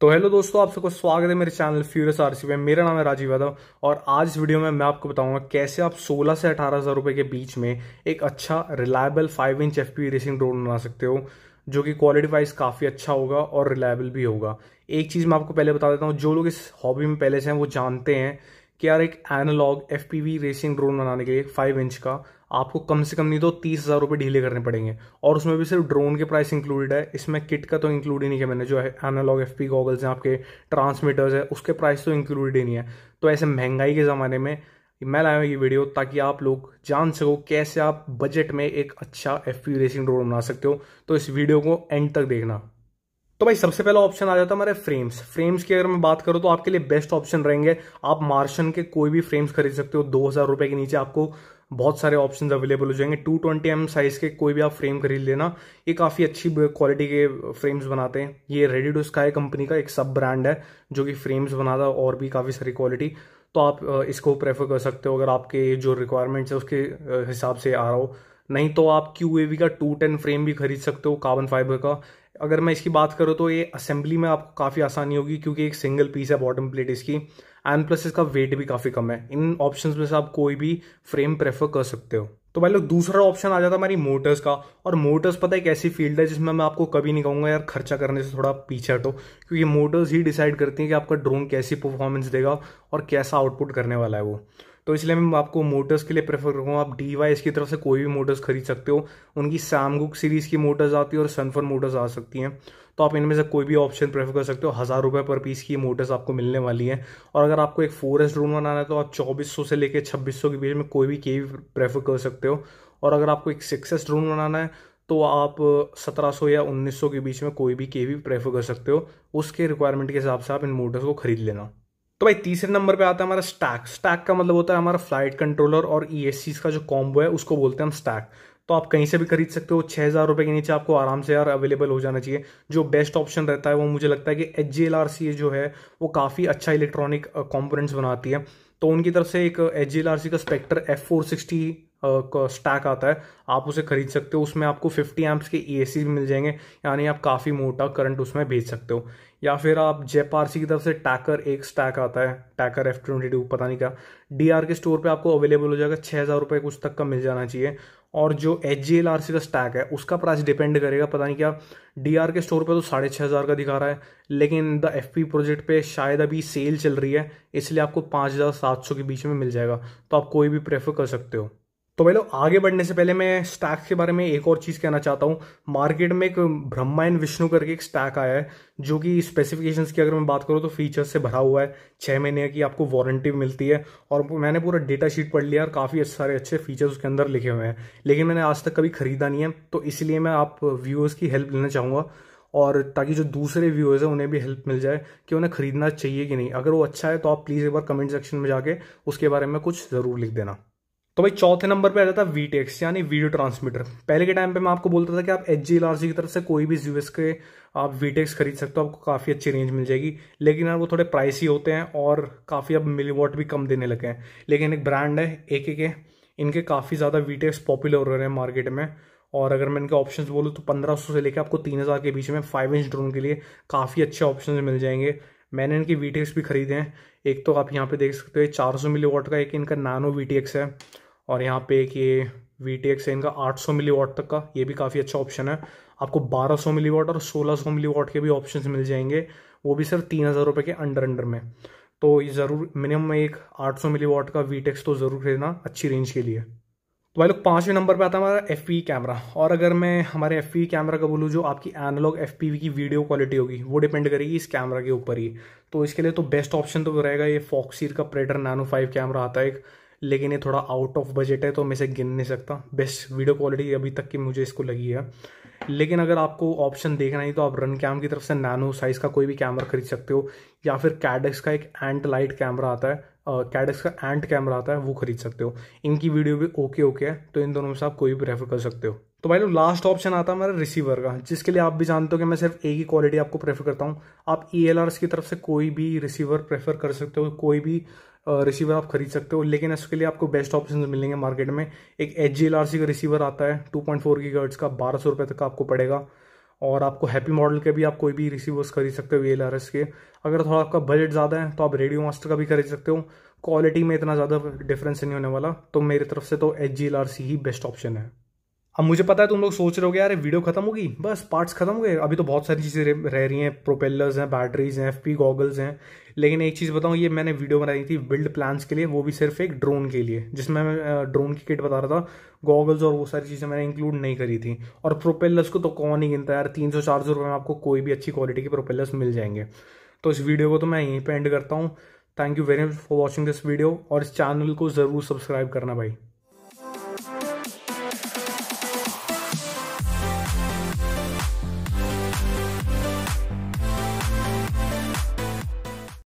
तो हेलो दोस्तों आप सबको स्वागत है मेरे चैनल फ्यूरस आरसी में मेरा नाम है राजीव यादव और आज इस वीडियो में मैं आपको बताऊंगा कैसे आप 16 से अठारह हज़ार रुपए के बीच में एक अच्छा reliable 5 inch F racing drone बना सकते हो जो कि क्वालिटी वाइज काफ़ी अच्छा होगा और रिलायबल भी होगा एक चीज़ मैं आपको पहले बता देता हूँ जो लोग इस हॉबी में पहले से हैं वो जानते हैं कि यार एक एनालॉग एफ रेसिंग ड्रोन बनाने के लिए फाइव इंच का आपको कम से कम नहीं तो तीस हज़ार रुपये ढीले करने पड़ेंगे और उसमें भी सिर्फ ड्रोन के प्राइस इंक्लूडेड है इसमें किट का तो इंक्लूड ही नहीं है मैंने जो है एनालॉग एफ पी गॉगल्स हैं आपके ट्रांसमीटर्स है उसके प्राइस तो इंक्लूडेड ही नहीं है तो ऐसे महंगाई के ज़माने में मैं लाया हूँ ये वीडियो ताकि आप लोग जान सको कैसे आप बजट में एक अच्छा एफ रेसिंग ड्रोन बना सकते हो तो इस वीडियो को एंड तक देखना तो भाई सबसे पहला ऑप्शन आ जाता है हमारे फ्रेम्स फ्रेम्स की अगर मैं बात करूँ तो आपके लिए बेस्ट ऑप्शन रहेंगे आप मार्शन के कोई भी फ्रेम्स खरीद सकते हो दो हज़ार रुपए के नीचे आपको बहुत सारे ऑप्शंस अवेलेबल हो जाएंगे टू ट्वेंटी एम साइज़ के कोई भी आप फ्रेम खरीद लेना ये काफ़ी अच्छी क्वालिटी के फ्रेम्स बनाते हैं ये रेडी टू स्काई कंपनी का एक सब ब्रांड है जो कि फ्रेम्स बनाता है और भी काफ़ी सारी क्वालिटी तो आप इसको प्रेफर कर सकते हो अगर आपके जो रिक्वायरमेंट्स है उसके हिसाब से आ रहा हो नहीं तो आप क्यू ए वी का टू टेन फ्रेम भी खरीद सकते हो कार्बन फाइबर का अगर मैं इसकी बात करूँ तो ये असेंबली में आपको काफ़ी आसानी होगी क्योंकि एक सिंगल पीस है बॉटम प्लेट इसकी एंड प्लस इसका वेट भी काफ़ी कम है इन ऑप्शंस में से आप कोई भी फ्रेम प्रेफर कर सकते हो तो भाई लोग दूसरा ऑप्शन आ जाता हमारी मोटर्स का और मोटर्स पता है एक ऐसी फील्ड है जिसमें मैं आपको कभी नहीं कहूँगा यार खर्चा करने से थोड़ा पीछे हटो क्योंकि मोटर्स ही डिसाइड करती हैं कि आपका ड्रोन कैसी परफॉर्मेंस देगा और कैसा आउटपुट करने वाला है वो तो इसलिए मैं आपको मोटर्स के लिए प्रेफर करूँगा आप डी वाई की तरफ से कोई भी मोटर्स खरीद सकते हो उनकी सैमगुक सीरीज़ की मोटर्स आती है और सनफर मोटर्स आ सकती हैं तो आप इनमें से कोई भी ऑप्शन प्रेफर कर सकते हो हज़ार रुपये पर पीस की मोटर्स आपको मिलने वाली हैं और अगर आपको एक फोरेस्ट रूम बनाना है तो आप चौबीस से लेकर छब्बीस के बीच में कोई भी केव प्रेफर कर सकते हो और अगर आपको एक सक्सेस रूम बनाना है तो आप 1700 या 1900 के बीच में कोई भी केवी प्रेफर कर सकते हो उसके रिक्वायरमेंट के हिसाब से आप इन मोटर्स को खरीद लेना तो भाई तीसरे नंबर पे आता है हमारा स्टैक स्टैक का मतलब होता है हमारा फ्लाइट कंट्रोलर और ई e का जो कॉम्बो है उसको बोलते हैं हम स्टैक तो आप कहीं से भी खरीद सकते हो छः हज़ार रुपये के नीचे आपको आराम से यार अवेलेबल हो जाना चाहिए जो बेस्ट ऑप्शन रहता है वो मुझे लगता है कि H G L R C जो है वो काफ़ी अच्छा इलेक्ट्रॉनिक कॉम्पोनेंट्स बनाती है तो उनकी तरफ से एक H G L R C का Specter F four sixty stack आता है आप उसे खरीद सकते हो उसमें आपको फिफ्टी एम्प्स के ए भी मिल जाएंगे यानी आप काफ़ी मोटा करंट उसमें भेज सकते हो या फिर आप जेप आर की तरफ से टैकर एक स्टैक आता है टैकर एफ ट्वेंटी टू पता नहीं क्या डी के स्टोर पे आपको अवेलेबल हो जाएगा छः हज़ार रुपये कुछ तक का मिल जाना चाहिए और जो H G L R C का स्टैक है उसका प्राइस डिपेंड करेगा पता नहीं क्या डी आर के स्टोर पे तो साढ़े छः हज़ार का दिखा रहा है लेकिन द एफ पी प्रोजेक्ट पे शायद अभी सेल चल रही है इसलिए आपको पाँच हज़ार सात सौ के बीच में मिल जाएगा तो आप कोई भी प्रेफर कर सकते हो तो भाई लोग आगे बढ़ने से पहले मैं स्टैक के बारे में एक और चीज़ कहना चाहता हूँ मार्केट में एक ब्रह्मा एंड विष्णु करके एक स्टैक आया है जो कि स्पेसिफिकेशंस की अगर मैं बात करूँ तो फीचर्स से भरा हुआ है छः महीने की आपको वारंटी मिलती है और मैंने पूरा डेटा शीट पढ़ लिया और काफ़ी सारे अच्छे फीचर्स उसके अंदर लिखे हुए हैं लेकिन मैंने आज तक कभी खरीदा नहीं है तो इसलिए मैं आप व्यूअर्स की हेल्प लेना चाहूँगा और ताकि जो दूसरे व्यूअर्स हैं उन्हें भी हेल्प मिल जाए कि उन्हें खरीदना चाहिए कि नहीं अगर वो अच्छा है तो आप प्लीज़ एक बार कमेंट सेक्शन में जाके उसके बारे में कुछ ज़रूर लिख देना तो भाई चौथे नंबर पे आ जाता है वी टेक्स यानी वीडियो ट्रांसमीटर पहले के टाइम पे मैं आपको बोलता था कि आप एच जी एल आर की तरफ से कोई भी यूएस के आप वीटेक्स खरीद सकते हो आपको काफ़ी अच्छी रेंज मिल जाएगी लेकिन यार वो थोड़े प्राइसी होते हैं और काफ़ी अब मिली भी कम देने लगे हैं लेकिन एक ब्रांड है ए के इनके काफ़ी ज़्यादा वीटेक्स पॉपुलर हो रहे हैं मार्केट में और अगर मैं इनके ऑप्शंस बोलूँ तो 1500 से लेकर आपको 3000 के बीच में फाइव इंच ड्रोन के लिए काफ़ी अच्छे ऑप्शंस मिल जाएंगे मैंने इनके वी भी खरीदे हैं एक तो आप यहाँ पे देख सकते हो चार सौ मिली का एक इनका नानो वी है और यहाँ पे एक ये वी टी एक्स है इनका सौ मिली वाट तक का ये भी काफ़ी अच्छा ऑप्शन है आपको बारह सौ मिली वाट और सोलह सौ मिली वाट के भी ऑप्शन मिल जाएंगे वो भी सिर्फ तीन हज़ार रुपये के अंडर अंडर में तो ये ज़रूर मिनिमम एक आठ सौ मिली वाट का वी तो ज़रूर खरीदना अच्छी रेंज के लिए तो भाई लोग पाँचवें नंबर पे आता है हमारा एफ पी कैमरा और अगर मैं हमारे एफ पी कैमरा का बोलूँ जो आपकी एनालॉग एफ पी वी की वीडियो क्वालिटी होगी वो डिपेंड करेगी इस कैमरा के ऊपर ही तो इसके लिए तो बेस्ट ऑप्शन तो रहेगा ये फॉक्सीर का प्रेडर नैनो फाइव कैमरा आता है एक लेकिन ये थोड़ा आउट ऑफ बजट है तो मैं इसे गिन नहीं सकता बेस्ट वीडियो क्वालिटी अभी तक की मुझे इसको लगी है लेकिन अगर आपको ऑप्शन देखना है तो आप रन कैम की तरफ से नैनो साइज़ का कोई भी कैमरा खरीद सकते हो या फिर कैडेक्स का एक एंट लाइट कैमरा आता है कैडेक्स का एंट कैमरा आता है वो खरीद सकते हो इनकी वीडियो भी ओके ओके है तो इन दोनों में से आप कोई भी प्रेफर कर सकते हो तो भाई लोग लास्ट ऑप्शन आता है हमारा रिसीवर का जिसके लिए आप भी जानते हो कि मैं सिर्फ एक ही क्वालिटी आपको प्रेफर करता हूँ आप ई की तरफ से कोई भी रिसीवर प्रेफर कर सकते हो कोई भी रिसीवर आप खरीद सकते हो लेकिन इसके लिए आपको बेस्ट ऑप्शन मिलेंगे मार्केट में एक एच जी एल सी का रिसीवर आता है टू पॉइंट फोर की का बारह सौ रुपये तक आपको पड़ेगा और आपको हैप्पी मॉडल के भी आप कोई भी रिसीवर्स खरीद सकते हो वी एल आर एस के अगर थोड़ा आपका बजट ज़्यादा है तो आप रेडियो मास्टर का भी खरीद सकते हो क्वालिटी में इतना ज़्यादा डिफरेंस नहीं होने वाला तो मेरी तरफ से तो H G L R C ही बेस्ट ऑप्शन है अब मुझे पता है तुम लोग सोच रहे हो यार वीडियो खत्म होगी बस पार्ट्स खत्म हो गए अभी तो बहुत सारी चीज़ें रह रही हैं प्रोपेलर्स हैं बैटरीज हैं एफ पी गॉगल्स हैं लेकिन एक चीज़ बताऊँ ये मैंने वीडियो बनाई थी बिल्ड प्लान्स के लिए वो भी सिर्फ एक ड्रोन के लिए जिसमें मैं ड्रोन की किट बता रहा था गॉगल्स और वो सारी चीज़ें मैंने इंक्लूड नहीं करी थी और प्रोपेलर्स को तो कौन ही गिनता यार तीन सौ चार सौ रुपये में आपको कोई भी अच्छी क्वालिटी के प्रोपेलर्स मिल जाएंगे तो इस वीडियो को तो मैं यहीं पर एंड करता हूँ thank you very much for watching this video और इस चैनल को ज़रूर सब्सक्राइब करना भाई